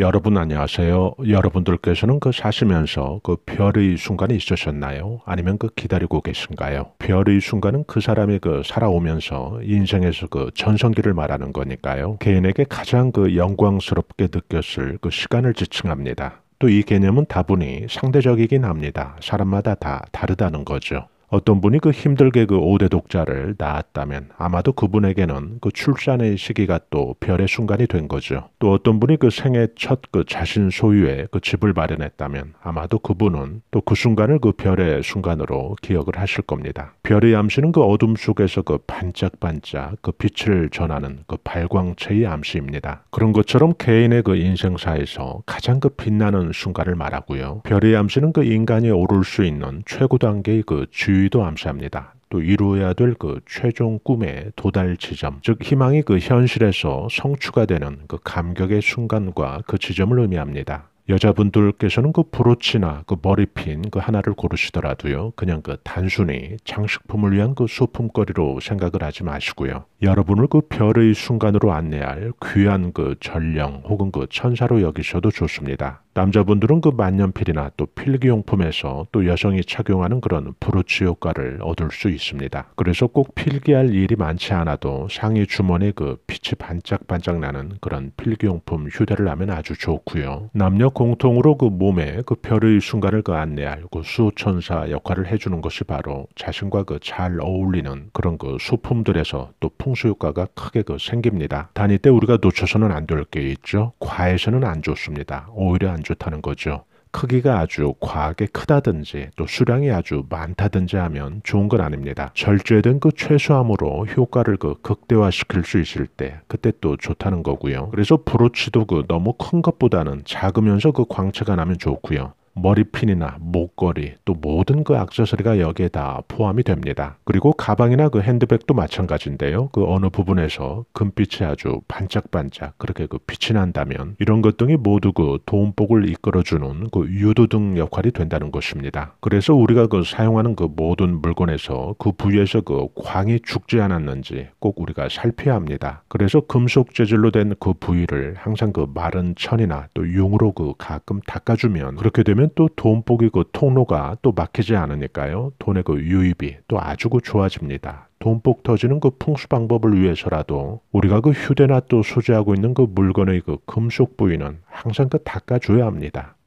여러분 안녕하세요. 여러분들께서는 그 사시면서 그 별의 순간이 있으셨나요? 아니면 그 기다리고 계신가요? 별의 순간은 그 사람이 그 살아오면서 인생에서 그 전성기를 말하는 거니까요. 개인에게 가장 그 영광스럽게 느꼈을 그 시간을 지칭합니다. 또 이 개념은 다분히 상대적이긴 합니다. 사람마다 다 다르다는 거죠. 어떤 분이 그 힘들게 그 5대 독자를 낳았다면 아마도 그분에게는 그 출산의 시기가 또 별의 순간이 된 거죠. 또 어떤 분이 그 생애 첫 그 자신 소유의 그 집을 마련했다면 아마도 그분은 또 그 순간을 그 별의 순간으로 기억을 하실 겁니다. 별의 암시는 그 어둠 속에서 그 반짝반짝 그 빛을 전하는 그 발광체의 암시입니다. 그런 것처럼 개인의 그 인생사에서 가장 그 빛나는 순간을 말하고요. 별의 암시는 그 인간이 오를 수 있는 최고 단계의 그 주요 주의도 암시합니다. 또 이루어야 될 그 최종 꿈의 도달 지점, 즉 희망이 그 현실에서 성취가 되는 그 감격의 순간과 그 지점을 의미합니다. 여자분들께서는 그 브로치나 그 머리핀 그 하나를 고르시더라도요. 그냥 그 단순히 장식품을 위한 그 소품거리로 생각을 하지 마시고요. 여러분을 그 별의 순간으로 안내할 귀한 그 전령 혹은 그 천사로 여기셔도 좋습니다. 남자분들은 그 만년필이나 또 필기용품에서 또 여성이 착용하는 그런 브로치 효과를 얻을 수 있습니다. 그래서 꼭 필기할 일이 많지 않아도 상의 주머니 그 빛이 반짝반짝 나는 그런 필기용품 휴대를 하면 아주 좋고요. 남녀 공통으로 그 몸에 그 별의 순간을 그안내하고수천사 그 역할을 해주는 것이 바로 자신과 그 잘 어울리는 그런 그 소품들에서 또 풍수 효과가 크게 그 생깁니다. 다닐 때 우리가 놓쳐서는 안 될 게 있죠. 과해서는 안 좋습니다. 오히려 안 좋다는 거죠. 크기가 아주 과하게 크다든지 또 수량이 아주 많다든지 하면 좋은 건 아닙니다. 절제된 그 최소함으로 효과를 그 극대화시킬 수 있을 때 그때 또 좋다는 거고요. 그래서 브로치도 그 너무 큰 것보다는 작으면서 그 광채가 나면 좋고요. 머리핀이나 목걸이 또 모든 그악세서리가 여기에 다 포함이 됩니다. 그리고 가방이나 그 핸드백도 마찬가지인데요. 그 어느 부분에서 금빛이 아주 반짝반짝 그렇게 그 빛이 난다면 이런 것 등이 모두 그 도움복을 이끌어주는 그 유도등 역할이 된다는 것입니다. 그래서 우리가 그 사용하는 그 모든 물건에서 그 부위에서 그 광이 죽지 않았는지 꼭 우리가 살펴야 합니다. 그래서 금속 재질로 된 그 부위를 항상 그 마른 천이나 또 용으로 그 가끔 닦아주면 그렇게 되면 되면 또 돈복이 고 그 통로가 또 막히지 않으니까요. 돈의 그 유입이 또 아주 그 좋아집니다. 돈복 터지는 그 풍수 방법을 위해서라도 우리가 그 휴대나 또 소지하고 있는 그 물건의 그 금속 부위는 항상 그 닦아줘야 합니다.